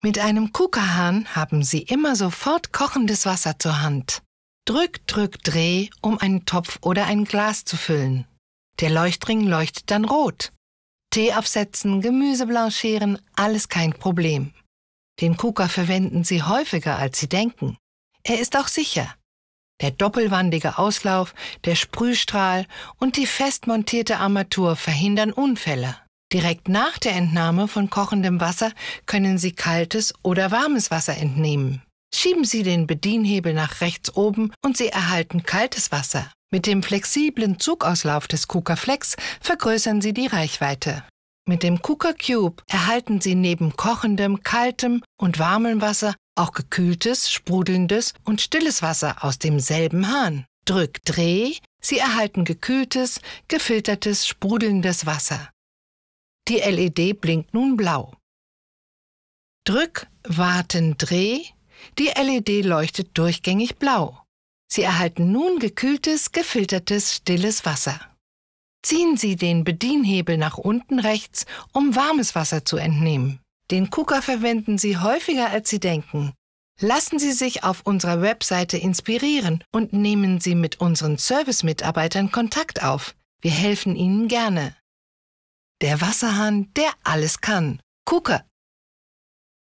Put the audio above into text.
Mit einem Kuckerhahn haben Sie immer sofort kochendes Wasser zur Hand. Drück, drück, dreh, um einen Topf oder ein Glas zu füllen. Der Leuchtring leuchtet dann rot. Tee aufsetzen, Gemüse blanchieren, alles kein Problem. Den Kuka verwenden Sie häufiger, als Sie denken. Er ist auch sicher. Der doppelwandige Auslauf, der Sprühstrahl und die fest montierte Armatur verhindern Unfälle. Direkt nach der Entnahme von kochendem Wasser können Sie kaltes oder warmes Wasser entnehmen. Schieben Sie den Bedienhebel nach rechts oben und Sie erhalten kaltes Wasser. Mit dem flexiblen Zugauslauf des KUKA Flex vergrößern Sie die Reichweite. Mit dem KUKA Cube erhalten Sie neben kochendem, kaltem und warmem Wasser auch gekühltes, sprudelndes und stilles Wasser aus demselben Hahn. Drück Dreh, Sie erhalten gekühltes, gefiltertes, sprudelndes Wasser. Die LED blinkt nun blau. Drück, warten, dreh. Die LED leuchtet durchgängig blau. Sie erhalten nun gekühltes, gefiltertes, stilles Wasser. Ziehen Sie den Bedienhebel nach unten rechts, um warmes Wasser zu entnehmen. Den Kuka verwenden Sie häufiger, als Sie denken. Lassen Sie sich auf unserer Webseite inspirieren und nehmen Sie mit unseren Servicemitarbeitern Kontakt auf. Wir helfen Ihnen gerne. Der Wasserhahn, der alles kann. Gucke!